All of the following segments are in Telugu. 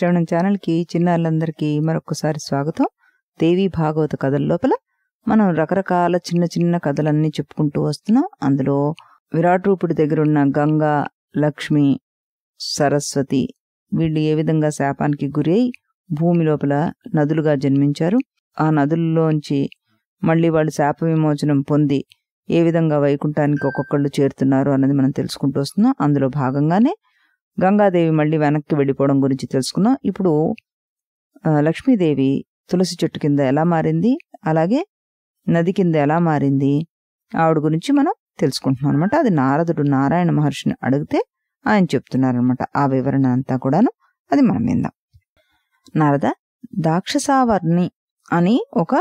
ఛానల్ ఛానల్కి చిన్నారులందరికీ మరొకసారి స్వాగతం దేవి భాగవత కథల లోపల మనం రకరకాల చిన్న చిన్న కథలన్నీ చెప్పుకుంటూ వస్తున్నాం అందులో విరాట్ రూపుడి దగ్గర ఉన్న గంగా లక్ష్మి సరస్వతి వీళ్ళు ఏ విధంగా శాపానికి గురై భూమి లోపల నదులుగా జన్మించారు ఆ నదుల్లోంచి మళ్ళీ వాళ్ళు శాప విమోచనం పొంది ఏ విధంగా వైకుంఠానికి ఒక్కొక్కళ్ళు చేరుతున్నారు అన్నది మనం తెలుసుకుంటూ వస్తున్నాం అందులో భాగంగానే గంగాదేవి మళ్ళీ వెనక్కి వెళ్ళిపోవడం గురించి తెలుసుకున్నాం ఇప్పుడు లక్ష్మీదేవి తులసి చెట్టు కింద ఎలా మారింది అలాగే నది కింద ఎలా మారింది ఆవిడ గురించి మనం తెలుసుకుంటున్నాం అనమాట అది నారదుడు నారాయణ మహర్షిని అడిగితే ఆయన చెప్తున్నారనమాట ఆ వివరణ అంతా కూడాను అది మనం విందాం నారద దాక్షసావర్ణి అని ఒక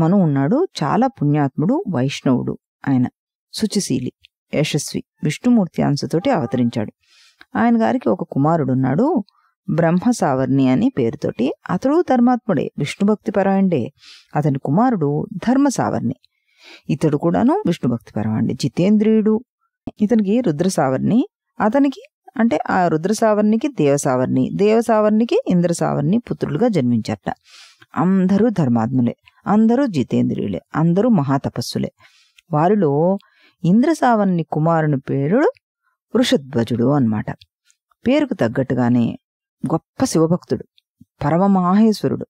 మను ఉన్నాడు చాలా పుణ్యాత్ముడు వైష్ణవుడు ఆయన శుచిశీలి యశస్వి విష్ణుమూర్తి అంశతోటి అవతరించాడు ఆయన గారికి ఒక కుమారుడున్నాడు బ్రహ్మ సావర్ణి అని పేరుతోటి అతడు ధర్మాత్ముడే విష్ణుభక్తి పరాయణుడే అతని కుమారుడు ధర్మ సావర్ణి ఇతడు కూడాను విష్ణుభక్తి పరాయణుడే జితేంద్రియుడు ఇతనికి రుద్రసావర్ణి అతనికి అంటే ఆ రుద్రసావర్ణికి దేవసావర్ణి దేవసావర్ణికి ఇంద్రసావర్ణి పుత్రులుగా జన్మించట అందరూ ధర్మాత్ములే అందరూ జితేంద్రియులే అందరూ మహాతపస్సులే వారిలో ఇంద్రసావర్ణి కుమారుని పేరుడు వృషధ్వజుడు అన్నమాట పేరుకు తగ్గట్టుగానే గొప్ప శివభక్తుడు పరమమాహేశ్వరుడు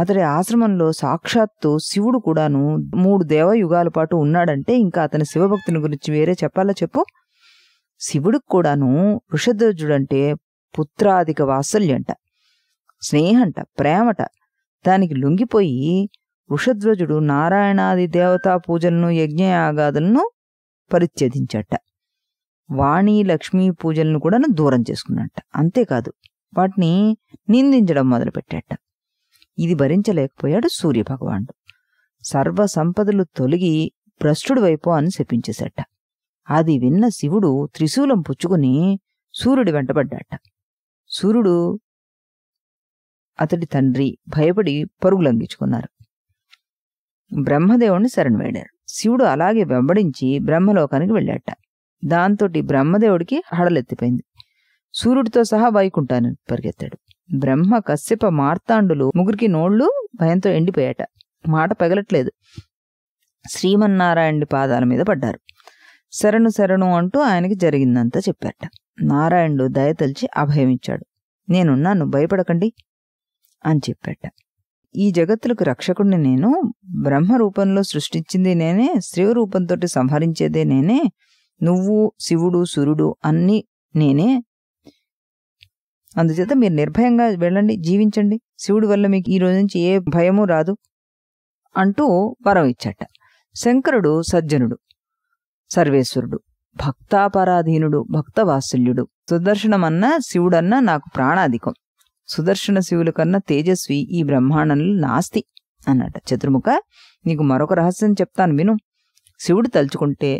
అతడి ఆశ్రమంలో సాక్షాత్తు శివుడు కూడాను మూడు దేవయుగాల పాటు ఉన్నాడంటే ఇంకా అతని శివభక్తుని గురించి వేరే చెప్పాలా చెప్పు శివుడికి కూడాను వృషధ్వజుడంటే పుత్రాధిక వాత్సల్యంట స్నేహంట ప్రేమట దానికి లొంగిపోయి వృషధ్వజుడు నారాయణాది దేవతా పూజలను యజ్ఞయాగాదులను పరిత్యజించట వాణి లక్ష్మీ పూజలను కూడా దూరం చేసుకున్నట్ట అంతేకాదు వాటిని నిందించడం మొదలుపెట్టాట ఇది భరించలేకపోయాడు సూర్యభగవానుడు సర్వ సంపదలు తొలగి భ్రష్టుడు వైపు అని శపించేశాట అది విన్న శివుడు త్రిశూలం పుచ్చుకుని సూర్యుడి వెంటబడ్డాట సూర్యుడు అతడి తండ్రి భయపడి పరుగులంగించుకున్నారు బ్రహ్మదేవుణ్ణి శరణ్ వేడారు శివుడు అలాగే వెంబడించి బ్రహ్మలోకానికి వెళ్ళాట దాంతోటి బ్రహ్మదేవుడికి హడలెత్తిపోయింది సూర్యుడితో సహా వైకుంఠాన్ని పరిగెత్తాడు బ్రహ్మ కశ్యప మార్తాండులు ముగ్గురికి నోళ్లు భయంతో ఎండిపోయాట మాట పగలట్లేదు శ్రీమన్నారాయణుడి పాదాల మీద పడ్డారు శరణు శరణు అంటూ ఆయనకి జరిగిందంతా చెప్పాట నారాయణుడు దయతలిచి అభయమిచ్చాడు నన్ను భయపడకండి అని చెప్పాట ఈ జగత్తులకు రక్షకుడిని నేను బ్రహ్మ రూపంలో సృష్టించింది నేనే శివరూపంతో సంహరించేదే నేనే నువ్వు శివుడు సురుడు అన్నీ నేనే అందుచేత మీరు నిర్భయంగా వెళ్ళండి జీవించండి శివుడి వల్ల మీకు ఈ రోజు నుంచి ఏ భయమూ రాదు అంటూ వరం ఇచ్చట శంకరుడు సజ్జనుడు సర్వేశ్వరుడు భక్తాపరాధీనుడు భక్తవాత్సల్యుడు సుదర్శనమన్నా శివుడన్నా నాకు ప్రాణాధికం సుదర్శన శివుల కన్నా తేజస్వి ఈ బ్రహ్మాండంలో నాస్తి అన్నట చతుర్ముఖ నీకు మరొక రహస్యం చెప్తాను విను శివుడు తలుచుకుంటే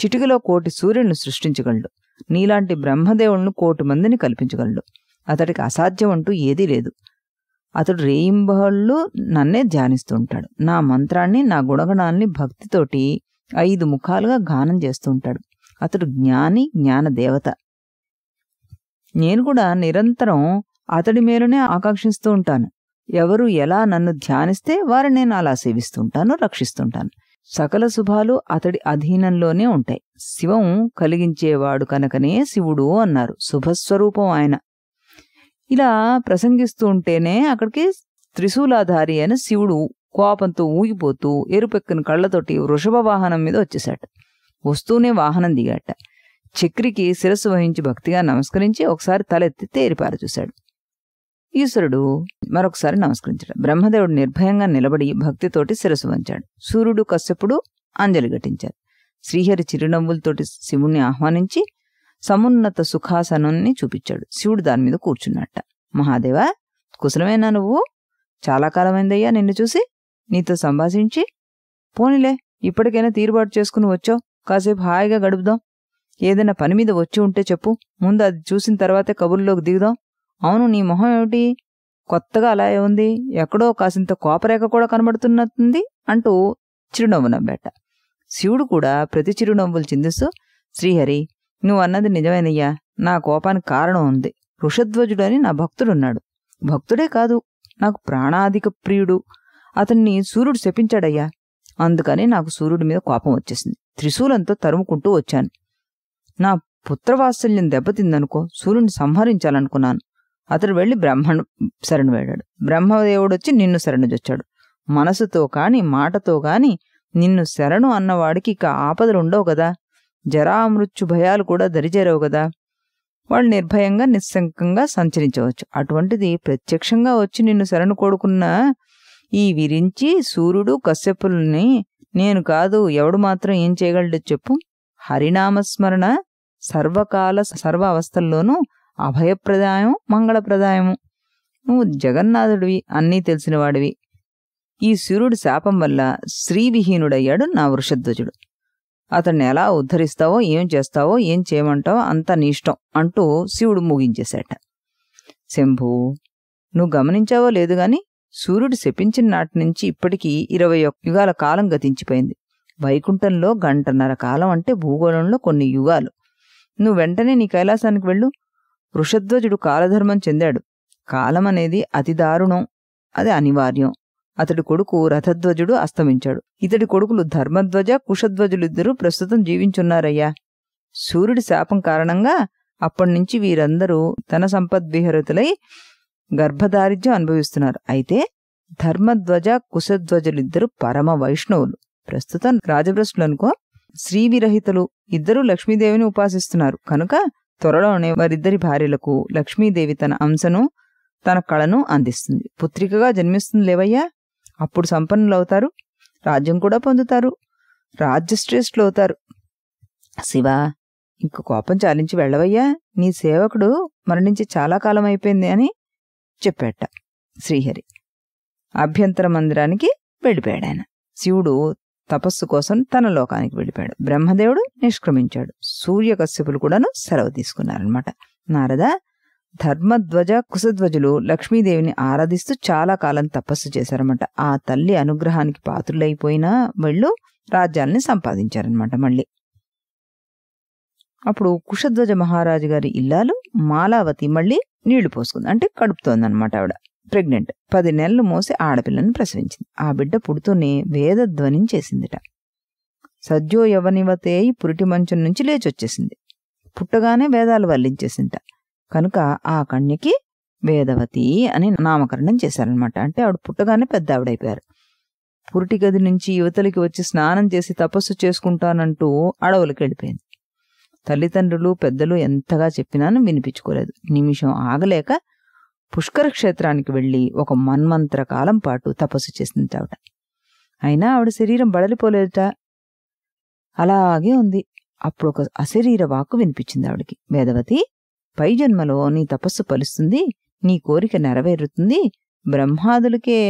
చిటికలో కోటి సూర్యుడిని సృష్టించగలడు నీలాంటి బ్రహ్మదేవులను కోటి మందిని కల్పించగలడు అతడికి అసాధ్యం అంటూ ఏదీ లేదు అతడు రేయింబహళ్ళు నన్నే ధ్యానిస్తూ ఉంటాడు నా మంత్రాన్ని నా గుణగణాన్ని భక్తితోటి ఐదు ముఖాలుగా గానం చేస్తూ ఉంటాడు అతడు జ్ఞాని జ్ఞాన దేవత నేను కూడా నిరంతరం అతడి మేలునే ఆకాంక్షిస్తూ ఉంటాను ఎవరు ఎలా నన్ను ధ్యానిస్తే వారిని నేను అలా సేవిస్తుంటాను రక్షిస్తుంటాను సకల శుభాలు అతడి అధీనంలోనే ఉంటాయి శివం కలిగించేవాడు కనుకనే శివుడు అన్నారు శుభస్వరూపం ఆయన ఇలా ప్రసంగిస్తూ ఉంటేనే అక్కడికి త్రిశూలాధారి అయిన శివుడు కోపంతో ఊగిపోతూ ఎరుపెక్కని కళ్ళతోటి వృషభ వాహనం మీద వచ్చేశాడు వస్తూనే వాహనం దిగాట చక్రికి శిరస్సు వహించి భక్తిగా నమస్కరించి ఒకసారి తలెత్తి తేరిపార చూశాడు ఈశ్వరుడు మరొకసారి నమస్కరించాడు బ్రహ్మదేవుడు నిర్భయంగా నిలబడి భక్తితోటి శిరసు వంచాడు సూర్యుడు కశ్యపుడు అంజలి ఘటించారు శ్రీహరి చిరునవ్వులతోటి శివుణ్ణి ఆహ్వానించి సమున్నత సుఖాసనాన్ని చూపించాడు శివుడు దాని మీద కూర్చున్నట్ట మహాదేవ కుశలమేనా నువ్వు చాలా కాలమైందయ్యా నిన్ను చూసి నీతో సంభాషించి పోనీలే ఇప్పటికైనా తీరుబాటు చేసుకుని వచ్చో కాసేపు హాయిగా గడుపుదాం ఏదైనా పని మీద వచ్చి ఉంటే చెప్పు ముందు అది చూసిన తర్వాతే కబుర్లోకి దిగుదాం అవును నీ మొహం ఏమిటి కొత్తగా అలా ఉంది ఎక్కడో కాసింత కోపరేఖ కూడా కనబడుతున్నట్టుంది అంటూ చిరునవ్వు నవ్వాట శివుడు కూడా ప్రతి చిరునవ్వులు చిందిస్తూ శ్రీహరి నువ్వు అన్నది నిజమేనయ్యా నా కోపానికి కారణం ఉంది అని నా భక్తుడున్నాడు భక్తుడే కాదు నాకు ప్రాణాధిక ప్రియుడు అతన్ని సూర్యుడు శపించాడయ్యా అందుకని నాకు సూర్యుడి మీద కోపం వచ్చేసింది త్రిశూలంతో తరుముకుంటూ వచ్చాను నా పుత్రవాత్సల్యం దెబ్బతిందనుకో సూర్యుని సంహరించాలనుకున్నాను అతడు వెళ్ళి బ్రహ్మను శరణు వేడాడు బ్రహ్మదేవుడు వచ్చి నిన్ను శరణు చొచ్చాడు మనసుతో కాని మాటతో కాని నిన్ను శరణు అన్నవాడికి ఇక ఆపదలు ఉండవు కదా జరామృత్యు భయాలు కూడా దరిచేరవు కదా వాళ్ళు నిర్భయంగా నిస్సంకంగా సంచరించవచ్చు అటువంటిది ప్రత్యక్షంగా వచ్చి నిన్ను శరణు కోడుకున్న ఈ విరించి సూర్యుడు కశ్యపుల్ని నేను కాదు ఎవడు మాత్రం ఏం చేయగలడు చెప్పు హరినామస్మరణ సర్వకాల సర్వ అవస్థల్లోనూ అభయప్రదాయం మంగళప్రదాయము నువ్వు జగన్నాథుడివి అన్నీ తెలిసినవాడివి ఈ సూర్యుడి శాపం వల్ల శ్రీవిహీనుడయ్యాడు నా వృషధ్వజుడు అతన్ని ఎలా ఉద్ధరిస్తావో ఏం చేస్తావో ఏం చేయమంటావో అంత నీ ఇష్టం అంటూ శివుడు ముగించేశాట శంభు నువ్వు గమనించావో లేదు గాని సూర్యుడు శపించిన నాటి నుంచి ఇప్పటికీ ఇరవై ఒక్క యుగాల కాలం గతించిపోయింది వైకుంఠంలో గంటన్నర కాలం అంటే భూగోళంలో కొన్ని యుగాలు నువ్వు వెంటనే నీ కైలాసానికి వెళ్ళు వృషధ్వజుడు కాలధర్మం చెందాడు కాలమనేది అతి దారుణం అది అనివార్యం అతడి కొడుకు రథధ్వజుడు అస్తమించాడు ఇతడి కొడుకులు ధర్మధ్వజ కుషధ్వజులిద్దరూ ప్రస్తుతం జీవించున్నారయ్యా సూర్యుడి శాపం కారణంగా అప్పటినుంచి వీరందరూ ధన సంపద్విహరతులై గర్భదారిద్ర్యం అనుభవిస్తున్నారు అయితే ధర్మధ్వజ కుశధ్వజులిద్దరు పరమ వైష్ణవులు ప్రస్తుతం రాజభ్రష్టులనుకో శ్రీవిరహితలు ఇద్దరూ లక్ష్మీదేవిని ఉపాసిస్తున్నారు కనుక త్వరలోనే వారిద్దరి భార్యలకు లక్ష్మీదేవి తన అంశను తన కళను అందిస్తుంది పుత్రికగా జన్మిస్తుంది లేవయ్యా అప్పుడు సంపన్నులవుతారు రాజ్యం కూడా పొందుతారు రాజ్యశ్రేష్ఠులు అవుతారు శివ ఇంక కోపం చాలించి వెళ్ళవయ్యా నీ సేవకుడు మరణించి చాలా కాలం అయిపోయింది అని చెప్పాట శ్రీహరి అభ్యంతర మందిరానికి వెళ్ళిపోయాడు ఆయన శివుడు తపస్సు కోసం తన లోకానికి వెళ్ళిపోయాడు బ్రహ్మదేవుడు నిష్క్రమించాడు సూర్య కశ్యపులు కూడాను సెలవు తీసుకున్నారనమాట నారద ధర్మధ్వజ కుశధ్వజులు లక్ష్మీదేవిని ఆరాధిస్తూ చాలా కాలం తపస్సు చేశారనమాట ఆ తల్లి అనుగ్రహానికి పాత్రులైపోయినా వీళ్ళు రాజ్యాలని సంపాదించారనమాట మళ్ళీ అప్పుడు కుషధ్వజ మహారాజు గారి ఇల్లాలు మాలావతి మళ్ళీ నీళ్లు పోసుకుంది అంటే కడుపుతోందనమాట ఆవిడ ప్రెగ్నెంట్ పది నెలలు మోసి ఆడపిల్లని ప్రసవించింది ఆ బిడ్డ పుడుతూనే వేదధ్వనిం చేసిందిట సజ్జో యవనివతే పురిటి మంచం నుంచి లేచొచ్చేసింది పుట్టగానే వేదాలు వల్లించేసింట కనుక ఆ కన్యకి వేదవతి అని నామకరణం చేశారనమాట అంటే ఆవిడ పుట్టగానే పెద్ద ఆవిడైపోయారు పురిటి గది నుంచి యువతలకి వచ్చి స్నానం చేసి తపస్సు చేసుకుంటానంటూ అడవులకి వెళ్ళిపోయింది తల్లిదండ్రులు పెద్దలు ఎంతగా చెప్పినాను వినిపించుకోలేదు నిమిషం ఆగలేక పుష్కర క్షేత్రానికి వెళ్ళి ఒక మన్మంత్ర కాలం పాటు తపస్సు చేసింది ఆవిడ అయినా ఆవిడ శరీరం బడలిపోలేదుట అలాగే ఉంది అప్పుడు ఒక అశరీర వాక్కు వినిపించింది ఆవిడకి వేదవతి పై జన్మలో నీ తపస్సు పలుస్తుంది నీ కోరిక నెరవేరుతుంది బ్రహ్మాదులకే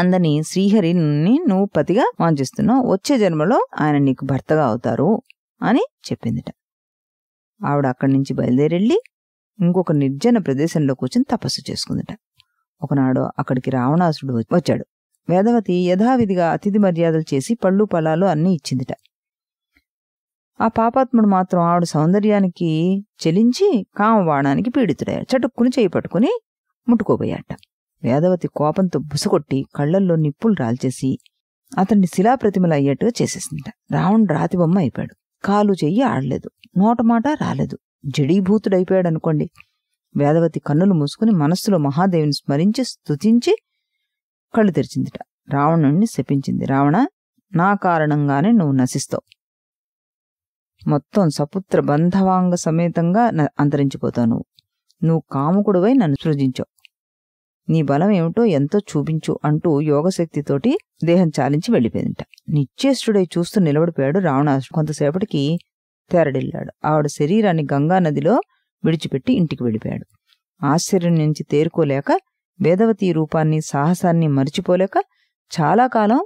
అందని శ్రీహరిని నువ్వు పతిగా వాంచిస్తున్నావు వచ్చే జన్మలో ఆయన నీకు భర్తగా అవుతారు అని చెప్పిందిట ఆవిడ అక్కడి నుంచి బయలుదేరెళ్ళి ఇంకొక నిర్జన ప్రదేశంలో కూర్చుని తపస్సు చేసుకుందట ఒకనాడు అక్కడికి రావణాసుడు వచ్చాడు వేదవతి యథావిధిగా అతిథి మర్యాదలు చేసి పళ్ళు పలాలు అన్నీ ఇచ్చిందిట ఆ పాపాత్ముడు మాత్రం ఆవిడ సౌందర్యానికి చెలించి కామవాణానికి పీడితుడయ్యాడు చటుక్కుని చేయి పట్టుకుని ముట్టుకోబోయాట వేదవతి కోపంతో బుసగొట్టి కళ్ళల్లో నిప్పులు రాల్చేసి అతన్ని శిలాప్రతిమలు అయ్యేట్టుగా చేసేసిందిట రావణుడు రాతి బొమ్మ అయిపోయాడు కాలు చెయ్యి ఆడలేదు నోటమాట రాలేదు జడీభూతుడైపోయాడు అనుకోండి వేదవతి కన్నులు మూసుకుని మనస్సులో మహాదేవిని స్మరించి స్తుతించి కళ్ళు తెరిచిందిట రావణుణ్ణి శపించింది రావణ నా కారణంగానే నువ్వు నశిస్తావు మొత్తం సపుత్ర బంధవాంగ సమేతంగా అంతరించిపోతావు నువ్వు నువ్వు కాముకుడువై నన్ను సృజించావు నీ బలం ఏమిటో ఎంతో చూపించు అంటూ యోగశక్తితోటి దేహం చాలించి వెళ్ళిపోయిందిట నిత్యేష్టుడై చూస్తూ నిలబడిపోయాడు రావణాసుడు కొంతసేపటికి తేరడిల్లాడు ఆవిడ శరీరాన్ని గంగానదిలో విడిచిపెట్టి ఇంటికి వెళ్ళిపోయాడు ఆశ్చర్యం నుంచి తేరుకోలేక వేదవతి రూపాన్ని సాహసాన్ని మరిచిపోలేక చాలా కాలం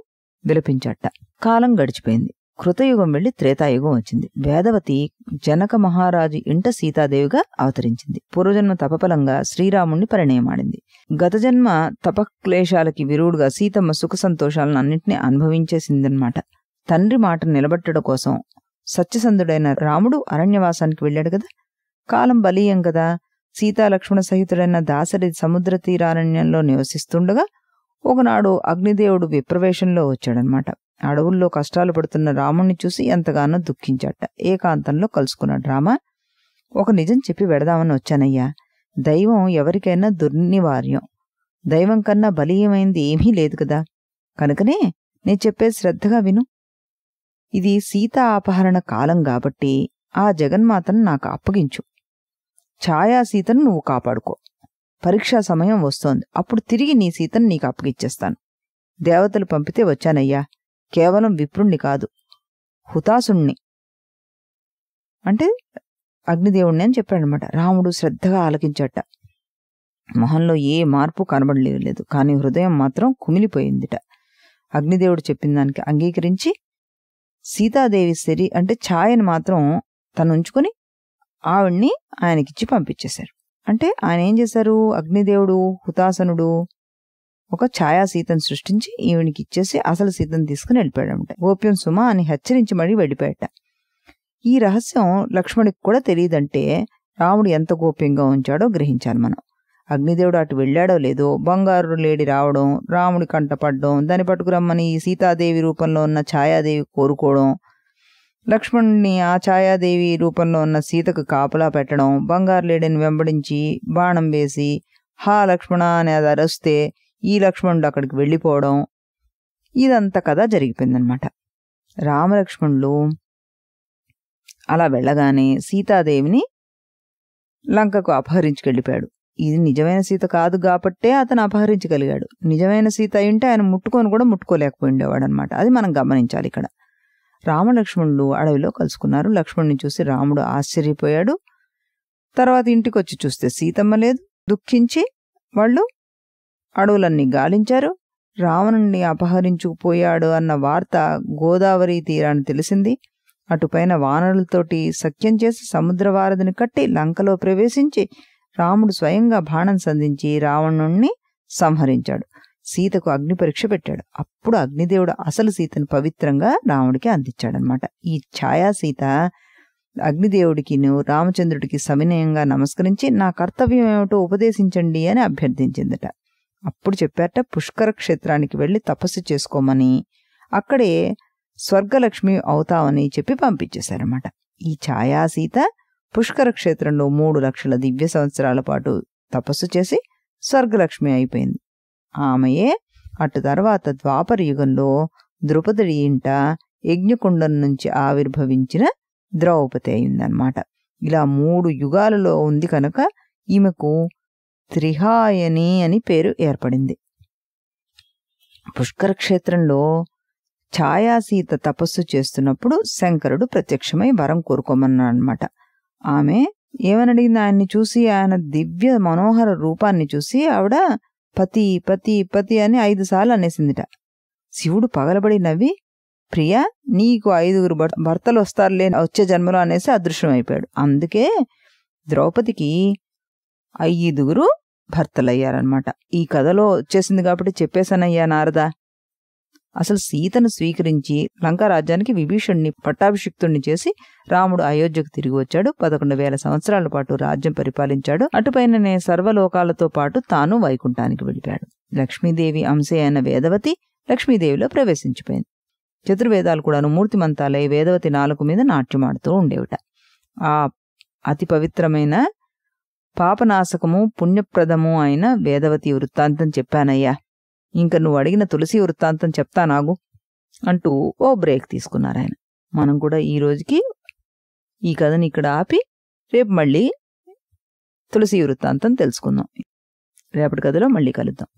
విలపించట కాలం గడిచిపోయింది కృతయుగం వెళ్లి త్రేతాయుగం వచ్చింది వేదవతి జనక మహారాజు ఇంట సీతాదేవిగా అవతరించింది పూర్వజన్మ తపఫలంగా శ్రీరాముణ్ణి పరిణయమాడింది గత జన్మ తపక్లేశాలకి విరువుడుగా సీతమ్మ సుఖ సంతోషాలను అన్నింటినీ అనుభవించేసిందనమాట తండ్రి మాట నిలబెట్టడం కోసం సత్యసంధుడైన రాముడు అరణ్యవాసానికి వెళ్ళాడు కదా కాలం బలీయం కదా సీతాలక్ష్మణ సహితుడైన దాసరి సముద్ర తీరారణ్యంలో నివసిస్తుండగా ఒకనాడు అగ్నిదేవుడు విప్రవేశంలో వచ్చాడనమాట అడవుల్లో కష్టాలు పడుతున్న రాముణ్ణి చూసి ఎంతగానో దుఃఖించాట ఏకాంతంలో కలుసుకున్నాడు రామ ఒక నిజం చెప్పి వెడదామని వచ్చానయ్యా దైవం ఎవరికైనా దుర్నివార్యం దైవం కన్నా బలీయమైంది ఏమీ లేదు కదా కనుకనే నేను చెప్పేది శ్రద్ధగా విను ఇది సీతా అపహరణ కాలం కాబట్టి ఆ జగన్మాతను నాకు అప్పగించు ఛాయా సీతను నువ్వు కాపాడుకో పరీక్షా సమయం వస్తోంది అప్పుడు తిరిగి నీ సీతను నీకు అప్పగిచ్చేస్తాను దేవతలు పంపితే వచ్చానయ్యా కేవలం విప్రుణ్ణి కాదు హుతాసుణ్ణి అంటే అగ్నిదేవుణ్ణి అని చెప్పాడనమాట రాముడు శ్రద్ధగా ఆలకించట మొహంలో ఏ మార్పు కనబడలేదు కానీ హృదయం మాత్రం కుమిలిపోయిందిట అగ్నిదేవుడు చెప్పిన దానికి అంగీకరించి సీతాదేవి శరీ అంటే ఛాయని మాత్రం తను ఉంచుకొని ఆవిడ్ని ఆయనకిచ్చి పంపించేశారు అంటే ఆయన ఏం చేశారు అగ్నిదేవుడు హుతాసనుడు ఒక ఛాయా సీతను సృష్టించి ఈవిడికి ఇచ్చేసి అసలు సీతను తీసుకుని వెళ్ళిపోయాడు గోప్యం సుమ అని హెచ్చరించి మరీ వెళ్ళిపోయాట ఈ రహస్యం లక్ష్మణికి కూడా తెలియదంటే రాముడు ఎంత గోప్యంగా ఉంచాడో గ్రహించాలి మనం అగ్నిదేవుడు అటు వెళ్ళాడో లేదో బంగారు లేడి రావడం రాముడి కంట దాన్ని పట్టుకురమ్మని సీతాదేవి రూపంలో ఉన్న ఛాయాదేవి కోరుకోవడం లక్ష్మణుడిని ఆ ఛాయాదేవి రూపంలో ఉన్న సీతకు కాపలా పెట్టడం బంగారు లేడిని వెంబడించి బాణం వేసి హా లక్ష్మణ అని అది అరస్తే ఈ లక్ష్మణుడు అక్కడికి వెళ్ళిపోవడం ఇదంతా కథ జరిగిపోయిందనమాట రామలక్ష్మణులు అలా వెళ్ళగానే సీతాదేవిని లంకకు అపహరించుకెళ్ళిపోయాడు ఇది నిజమైన సీత కాదు కాబట్టే అతను అపహరించగలిగాడు నిజమైన సీత అయింటే ఆయన ముట్టుకొని కూడా ముట్టుకోలేకపోయిండేవాడు అనమాట అది మనం గమనించాలి ఇక్కడ రామలక్ష్మణులు అడవిలో కలుసుకున్నారు లక్ష్మణుని చూసి రాముడు ఆశ్చర్యపోయాడు తర్వాత ఇంటికి వచ్చి చూస్తే సీతమ్మ లేదు దుఃఖించి వాళ్ళు అడవులన్నీ గాలించారు రావణుణ్ణి అపహరించుకుపోయాడు అన్న వార్త గోదావరి తీరాన్ని తెలిసింది అటుపైన వానరులతోటి సఖ్యం చేసి సముద్రవారధిని కట్టి లంకలో ప్రవేశించి రాముడు స్వయంగా బాణం సంధించి రావణుణ్ణి సంహరించాడు సీతకు అగ్ని పరీక్ష పెట్టాడు అప్పుడు అగ్నిదేవుడు అసలు సీతను పవిత్రంగా రాముడికి అందించాడనమాట ఈ ఛాయా సీత అగ్నిదేవుడికిను రామచంద్రుడికి సవినయంగా నమస్కరించి నా కర్తవ్యం ఏమిటో ఉపదేశించండి అని అభ్యర్థించిందట అప్పుడు చెప్పారట పుష్కర క్షేత్రానికి వెళ్ళి తపస్సు చేసుకోమని అక్కడే స్వర్గలక్ష్మి అవుతావని చెప్పి పంపించేశారన్నమాట ఈ ఛాయా సీత పుష్కర క్షేత్రంలో మూడు లక్షల దివ్య సంవత్సరాల పాటు తపస్సు చేసి స్వర్గలక్ష్మి అయిపోయింది ఆమెయే అటు తర్వాత ద్వాపర యుగంలో ద్రుపదుడి ఇంట యజ్ఞకుండం నుంచి ఆవిర్భవించిన ద్రౌపది అయిందనమాట ఇలా మూడు యుగాలలో ఉంది కనుక ఈమెకు త్రిహాయని అని పేరు ఏర్పడింది పుష్కర క్షేత్రంలో ఛాయాసీత తపస్సు చేస్తున్నప్పుడు శంకరుడు ప్రత్యక్షమై వరం కోరుకోమన్నాడనమాట ఆమె ఏమనడిగింది ఆయన్ని చూసి ఆయన దివ్య మనోహర రూపాన్ని చూసి ఆవిడ పతి పతి పతి అని ఐదు సార్లు అనేసిందిట శివుడు పగలబడి నవ్వి ప్రియా నీకు ఐదుగురు భర్తలు వస్తారు లేని వచ్చే జన్మలో అనేసి అదృశ్యం అయిపోయాడు అందుకే ద్రౌపదికి ఐదుగురు భర్తలయ్యారనమాట ఈ కథలో వచ్చేసింది కాబట్టి చెప్పేశానయ్యా నారదా అసలు సీతను స్వీకరించి లంకారాజ్యానికి రాజ్యానికి విభీషణ్ణి పట్టాభిషిక్తుణ్ణి చేసి రాముడు అయోధ్యకు తిరిగి వచ్చాడు పదకొండు వేల సంవత్సరాల పాటు రాజ్యం పరిపాలించాడు అటుపైననే సర్వలోకాలతో పాటు తాను వైకుంఠానికి వెళ్ళిపాడు లక్ష్మీదేవి అంశే అయిన వేదవతి లక్ష్మీదేవిలో ప్రవేశించిపోయింది చతుర్వేదాలు కూడాను మూర్తిమంతాలై వేదవతి నాలుగు మీద నాట్యమాడుతూ ఉండేవిట ఆ అతి పవిత్రమైన పాపనాశకము పుణ్యప్రదము అయిన వేదవతి వృత్తాంతం చెప్పానయ్యా ఇంక నువ్వు అడిగిన తులసి వృత్తాంతం చెప్తా నాగు అంటూ ఓ బ్రేక్ తీసుకున్నారు ఆయన మనం కూడా ఈ రోజుకి ఈ కథని ఇక్కడ ఆపి రేపు మళ్ళీ తులసి వృత్తాంతం తెలుసుకుందాం రేపటి కథలో మళ్ళీ కలుద్దాం